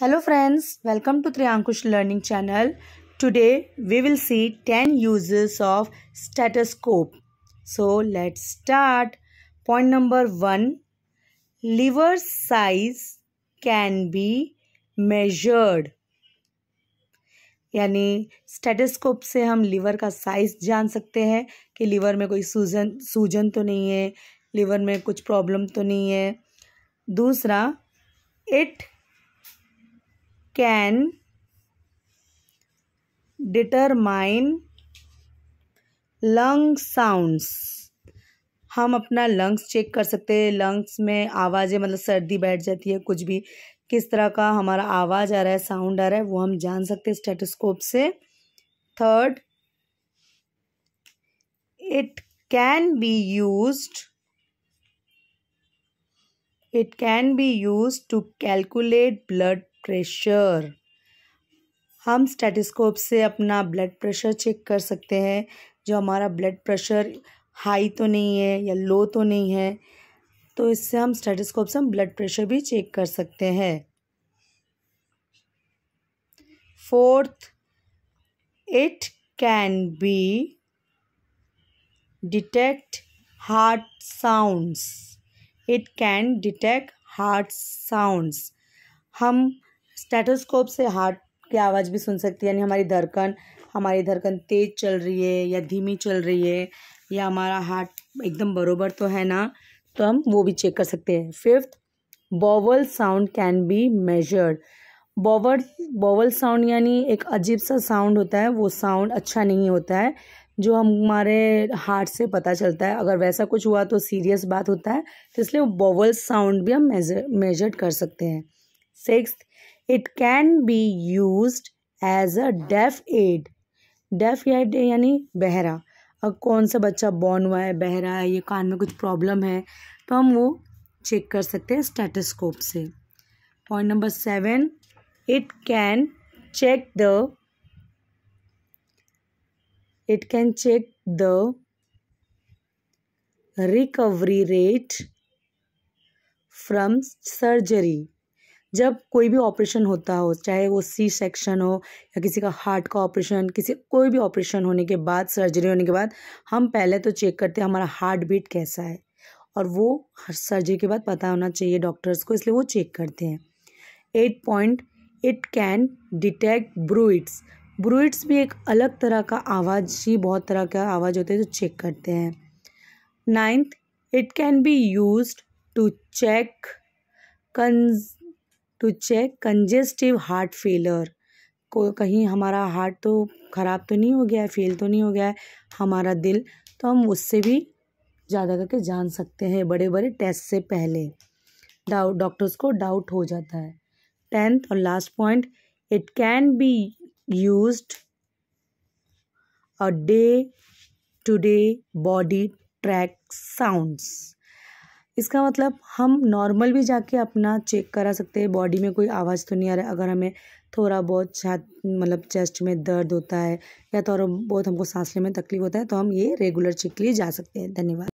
hello friends welcome to Triyankush learning channel today we will see ten usages of stethoscope so let start point number one liver size can be measured यानी stethoscope से हम liver का size जान सकते हैं कि liver में कोई सूजन सूजन तो नहीं है लीवर में कुछ प्रॉब्लम तो नहीं है दूसरा it can determine lung sounds हम अपना लंग्स चेक कर सकते हैं लंग्स में आवाज़ें मतलब सर्दी बैठ जाती है कुछ भी किस तरह का हमारा आवाज़ आ रहा है साउंड आ रहा है वो हम जान सकते हैं स्टेटोस्कोप से third it can be used it can be used to calculate blood pressure हम स्टेटिस्कोप से अपना ब्लड प्रेशर चेक कर सकते हैं जो हमारा ब्लड प्रेशर हाई तो नहीं है या लो तो नहीं है तो इससे हम स्टेटिस्कोप से हम ब्लड प्रेशर भी चेक कर सकते हैं fourth it can be detect heart sounds it can detect heart sounds हम स्टेटोस्कोप से हार्ट की आवाज़ भी सुन सकती है यानी हमारी धड़कन हमारी धड़कन तेज़ चल रही है या धीमी चल रही है या हमारा हार्ट एकदम बरोबर तो है ना तो हम वो भी चेक कर सकते हैं fifth bowel sound can be measured bowel bowel sound यानी एक अजीब सा साउंड होता है वो साउंड अच्छा नहीं होता है जो हमारे हार्ट से पता चलता है अगर वैसा कुछ हुआ तो सीरियस बात होता है तो इसलिए बॉवल साउंड भी हम मेजर मेजर कर सकते हैं sixth it can be use as a deaf aid deaf aid यानी बहरा अब कौन सा बच्चा बॉर्न हुआ है बहरा है ये कान में कुछ प्रॉब्लम है तो हम वो चेक कर सकते हैं स्टेटोस्कोप से point number seven it can check the it can check the recovery rate from surgery जब कोई भी ऑपरेशन होता हो चाहे वो सी सेक्शन हो या किसी का हार्ट का ऑपरेशन किसी कोई भी ऑपरेशन होने के बाद सर्जरी होने के बाद हम पहले तो चेक करते हैं हमारा हार्ट बीट कैसा है और वो सर्जरी के बाद पता होना चाहिए डॉक्टर्स को इसलिए वो चेक करते हैं eighth point it can detect bruits bruits भी एक अलग तरह का आवाज़ ही बहुत तरह का आवाज़ होते हैं जो तो चेक करते हैं ninth it can be use to check कंज to check congestive heart failure को कहीं हमारा हार्ट तो ख़राब तो नहीं हो गया है फेल तो नहीं हो गया है हमारा दिल तो हम उससे भी ज़्यादा करके जान सकते हैं बड़े बड़े टेस्ट से पहले डाउट डॉक्टर्स को डाउट हो जाता है टेंथ और last point it can be use a day to day body track sounds इसका मतलब हम नॉर्मल भी जाके अपना चेक करा सकते हैं बॉडी में कोई आवाज़ तो नहीं आ रहा अगर हमें थोड़ा बहुत छात मतलब चेस्ट में दर्द होता है या थोड़ा बहुत हमको सांस लेने में तकलीफ होता है तो हम ये रेगुलर चेक के लिए जा सकते हैं धन्यवाद